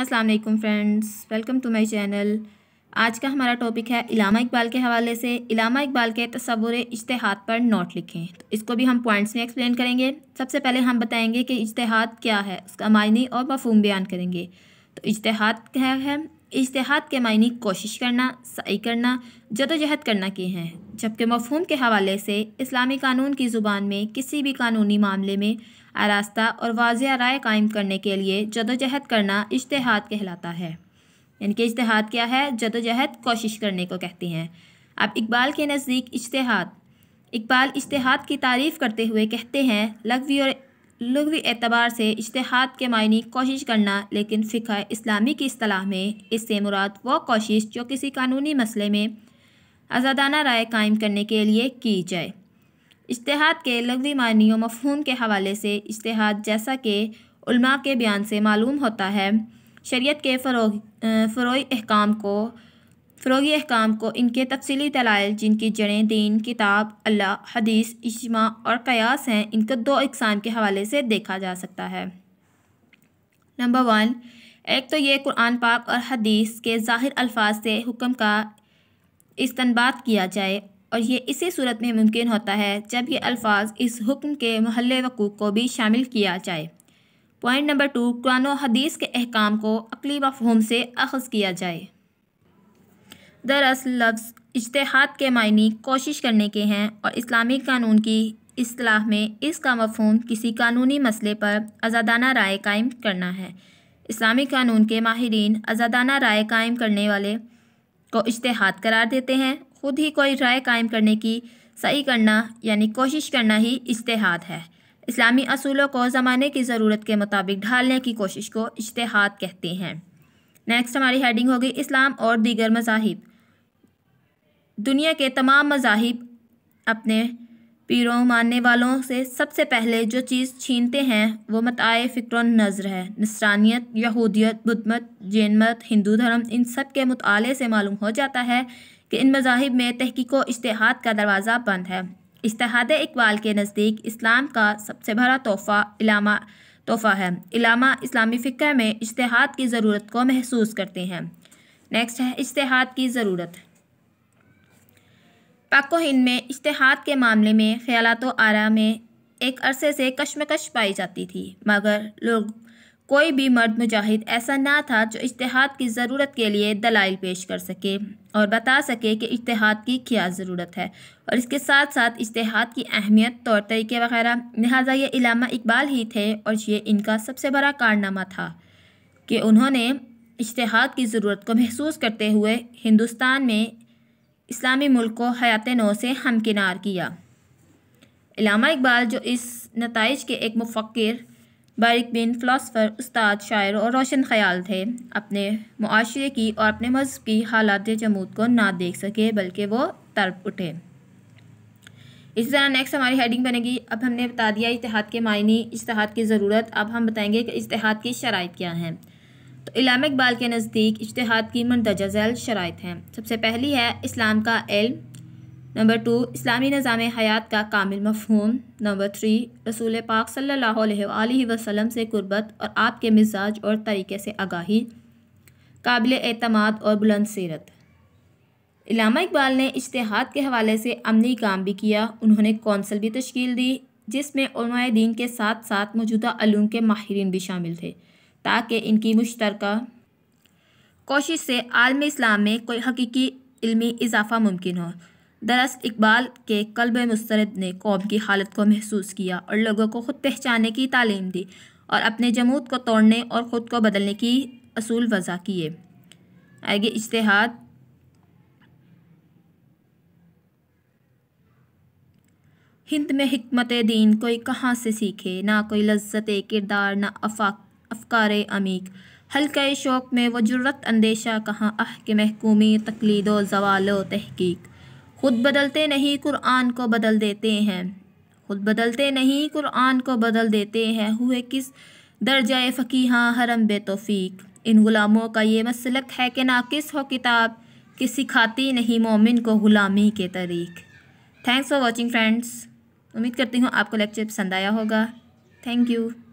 अस्सलाम वालेकुम friends welcome to my channel आज का हमारा टॉपिक है इलामा इकबाल के हवाले से इलामा इकबाल के तस्वुर इश्तहाद पर नोट लिखें तो इसको भी हम पॉइंट्स में एक्सप्लेन करेंगे सबसे पहले हम बताएंगे कि इश्तहाद क्या है उसका मायने और मफहम बयान करेंगे तो इश्तहाद क्या है इश्तहाद के मायने कोशिश करना सही करना जदोजहद करना के हैं जबकि मफहम के हवाले से इस्लामी कानून की ज़ुबान में किसी भी कानूनी मामले में आरास्ता और वाजिया राय कायम करने के लिए जदोजहद करना इजतहाद कहलाता है यानी कि इजतहाद क्या है जदोजहद कोशिश करने को कहते हैं अब इकबाल के नज़दीक इजतहाद इकबाल इजतहाद की तारीफ़ करते हुए कहते हैं लगवी और लगवी एतबार से इजतहाद के मायने कोशिश करना लेकिन फ़िका इस्लामी की असलाह में इससे मुराद वह कोशिश जो किसी कानूनी मसले में आज़ादाना राय कायम करने के लिए की जाए इश्तहाद के लगवी मानी व मफहूम के हवाले से इश्तहाद जैसा कि उल्मा के बयान से मालूम होता है शरीयत के फरो फ़रोई अहकाम को फ़रोगी अहकाम को इनके तफसली दलाइल जिनकी जड़ें दीन किताब अल्लाह हदीस इजमा और कयास हैं इनको दो अकसाम के हवाले से देखा जा सकता है नंबर वन एक तो ये कुरान पाक और हदीस के ज़ाहिर अल्फाज से हुक्म का इस्तनबात किया जाए और ये इसी सूरत में मुमकिन होता है जब ये अल्फाज इस हुक्म के महल वकूक़ को भी शामिल किया जाए पॉइंट नंबर टू कुरान हदीस के अहकाम को अकली मफहम से अखज़ किया जाए दरअसल लफ्ज़ इजतहाद के मायने कोशिश करने के हैं और इस्लामी कानून की असलाह में इसका मफहम किसी कानूनी मसले पर आज़ादाना राय कायम करना है इस्लामी कानून के माहरीन आज़ादाना राय कायम करने वाले को इजतहाद करार देते हैं खुद ही कोई राय कायम करने की सही करना यानी कोशिश करना ही इश्तहाद है इस्लामी असूलों को ज़माने की ज़रूरत के मुताबिक ढालने की कोशिश को इश्तहाद कहते हैं नेक्स्ट हमारी हेडिंग होगी इस्लाम और दीगर मजाहिब दुनिया के तमाम मजाहिब अपने पीरों मानने वालों से सबसे पहले जो चीज़ छीनते हैं वो मताए फ़िक्र नज़र है नसरानियत यहूदियत बुद्धमत जैनमत हिंदू धर्म इन सब के मुताले से मालूम हो जाता है कि इन मजाहब में तहकीक व इश्तहाद का दरवाज़ा बंद है इश्तहाद इकबाल के नज़दीक इस्लाम का सबसे बड़ा तोहफ़ा इलामा तोहफ़ा है इलामा इस्लामी फ़िक्र में इश्तहाद की ज़रूरत को महसूस करते हैं नेक्स्ट है इश्तहाद की ज़रूरत पाको हिंद में इश्तहाद के मामले में ख्याल आरा में एक अरसे से कशमकश पाई जाती थी मगर लोग कोई भी मर्द मुजाहिद ऐसा ना था जो इजतहाद की ज़रूरत के लिए दलाइल पेश कर सके और बता सके कि इजतहाद की क्या ज़रूरत है और इसके साथ साथ इजतहाद की अहमियत तौर तरीके वगैरह लिहाजा ये इलामा इकबाल ही थे और ये इनका सबसे बड़ा कारनामा था कि उन्होंने इजतहाद की ज़रूरत को महसूस करते हुए हिंदुस्तान में इस्लामी मुल्क को हयात नौ से हमकिनार किया इलामा इकबाल जो इस नतज के एक मुफ़र बारिक बिन फ़िलासफ़र उस्ताद शायर और रोशन ख्याल थे अपने माशरे की और अपने मज़हब की हालात जमूत को ना देख सके बल्कि वो तड़प उठे इसी तरह नेक्स्ट हमारी हेडिंग बनेगी अब हमने बता दिया इतिहाद के मायने इतिहाद की ज़रूरत अब हम बताएंगे कि इतिहाद की शराइ क्या हैं तो इलाम इकबाल के नज़दीक इश्तहाद की मंदजा झैल शराइ हैं सबसे पहली है इस्लाम का इल्म नंबर टू इस्लामी निज़ाम हयात का कामिल मफहम नंबर थ्री रसूल पाक सल्लल्लाहु अलैहि वसल्लम से कुर्बत और आपके मिजाज और तरीके से आगाही काबिल अतमाद और बुलंद सीरत इलामा इकबाल ने इश्तहाद के हवाले से अमली काम भी किया उन्होंने कौंसल भी तश्कील दी जिसमें दीन के साथ साथ मौजूदा अलूम के माहरीन भी शामिल थे ताकि इनकी मुश्तर कोशिश से आलम इस्लाम में कोई हकीकी इलमी इजाफा मुमकिन हो दरअसल इकबाल के कल्ब मुस्तरद ने कौम की हालत को महसूस किया और लोगों को ख़ुद पहचाने की तालीम दी और अपने जमूत को तोड़ने और ख़ुद को बदलने की असूल वज़ा किए आगे इश्तहाद हिंद में हमत दीन कोई कहाँ से सीखे ना कोई लज्जत किरदार ना अफा अफकार अमीक हल्के शौक़ में वो ज़रूरत अंदेशा कहाँ आह के महकूमी तकलीद व जवाल तहकीक खुद बदलते नहीं कुरान को बदल देते हैं खुद बदलते नहीं कुरान को बदल देते हैं हुए किस दर्जा फ़कीह हरम बेतौफ़ीक इन ग़ुलामों का ये मसलक है कि नाकिस हो किताब कि सिखाती नहीं मोमिन को ग़ुलामी के तरीक़ थैंक्स फॉर वॉचिंग फ्रेंड्स उम्मीद करती हूँ आपको लेक्चर पसंद आया होगा थैंक यू